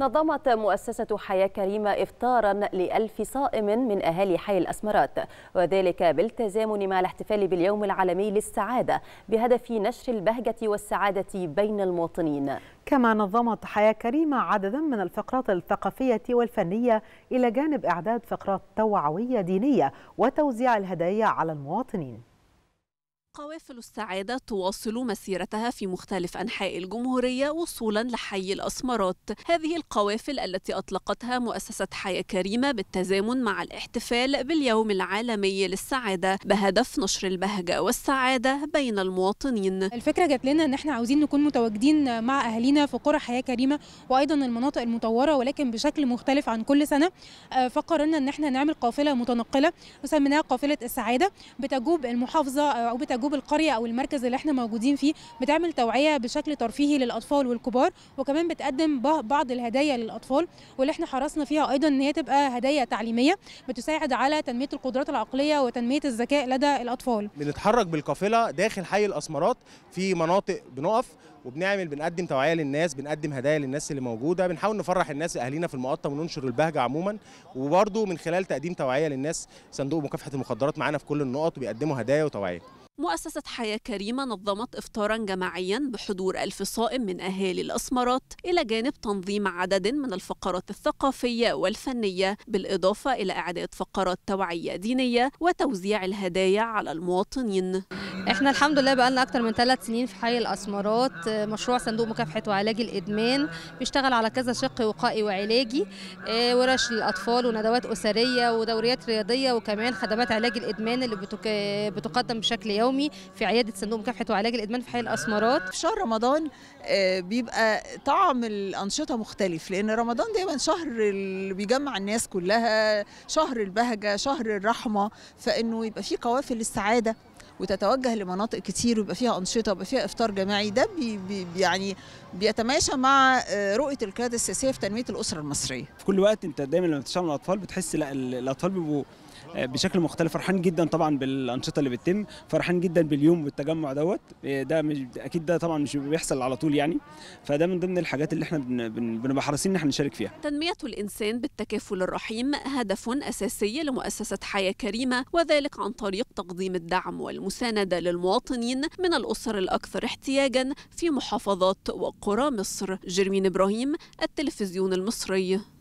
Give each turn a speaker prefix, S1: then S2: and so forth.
S1: نظمت مؤسسة حياة كريمة إفطارا لألف صائم من أهالي حي الأسمرات وذلك بالتزامن مع الاحتفال باليوم العالمي للسعادة بهدف نشر البهجة والسعادة بين المواطنين
S2: كما نظمت حياة كريمة عددا من الفقرات الثقافية والفنية إلى جانب إعداد فقرات توعوية دينية وتوزيع الهدايا على المواطنين
S1: قوافل السعادة تواصل مسيرتها في مختلف أنحاء الجمهورية وصولا لحي الأسمرات هذه القوافل التي أطلقتها مؤسسة حياة كريمة بالتزامن مع الاحتفال
S3: باليوم العالمي للسعادة بهدف نشر البهجة والسعادة بين المواطنين الفكرة جات لنا أن احنا عاوزين نكون متواجدين مع أهلنا في قرى حياة كريمة وأيضا المناطق المطورة ولكن بشكل مختلف عن كل سنة آه، فقررنا أن احنا نعمل قافلة متنقلة وسميناها قافلة السعادة بتجوب المحافظة آه، أو بتجوب جوب القريه او المركز اللي احنا موجودين فيه بتعمل توعيه بشكل ترفيهي للاطفال والكبار وكمان بتقدم بعض الهدايا للاطفال واللي احنا حرصنا فيها ايضا ان هي تبقى هدايا تعليميه بتساعد على تنميه القدرات العقليه وتنميه الذكاء لدى الاطفال
S4: بنتحرك بالقافله داخل حي الاسمرات في مناطق بنقف وبنعمل بنقدم توعيه للناس بنقدم هدايا للناس اللي موجوده بنحاول نفرح الناس اهالينا في المقطم وننشر البهجه عموما وبرده من خلال تقديم توعيه للناس صندوق مكافحه المخدرات معانا في كل النقط وبيقدموا هدايا وتوعيه
S1: مؤسسة حياة كريمة نظمت إفطارا جماعيا بحضور ألف صائم من أهالي الأسمرات إلى جانب تنظيم عدد من الفقرات الثقافية والفنية بالإضافة إلى إعداد فقرات توعية دينية وتوزيع الهدايا على المواطنين احنا الحمد لله بقالنا اكتر من
S5: ثلاث سنين في حي الاسمرات مشروع صندوق مكافحه وعلاج الادمان بيشتغل على كذا شق وقائي وعلاجي آه، ورش للاطفال وندوات اسريه ودوريات رياضيه وكمان خدمات علاج الادمان اللي بتقدم بشكل يومي اليومي في عياده صندوق مكافحه وعلاج الادمان في حي الاسمرات في شهر رمضان آه، بيبقى طعم الانشطه مختلف
S6: لان رمضان دايما شهر اللي بيجمع الناس كلها شهر البهجه شهر الرحمه فانه يبقى فيه قوافل السعاده وتتوجه لمناطق كتير ويبقى فيها انشطه ويبقى فيها افطار جماعي ده بي بي يعني بيتماشى مع آه، رؤيه القياده السياسيه
S7: في تنميه الاسره المصريه. في كل وقت انت دايما لما بتشتغل مع الاطفال بتحس لا الاطفال بيبقوا آه، بشكل مختلف فرحان جدا طبعا بالانشطه اللي بتتم فرحان جدا باليوم والتجمع دوت آه، ده مش اكيد ده طبعا مش بيحصل على طول يعني فده من ضمن الحاجات اللي احنا بنبقى حريصين ان احنا نشارك فيها
S1: تنميه الانسان بالتكافل الرحيم هدف اساسي لمؤسسه حياه كريمه وذلك عن طريق تقديم الدعم والمسانده للمواطنين من الاسر الاكثر احتياجا في محافظات وقرى مصر جرمين ابراهيم التلفزيون المصري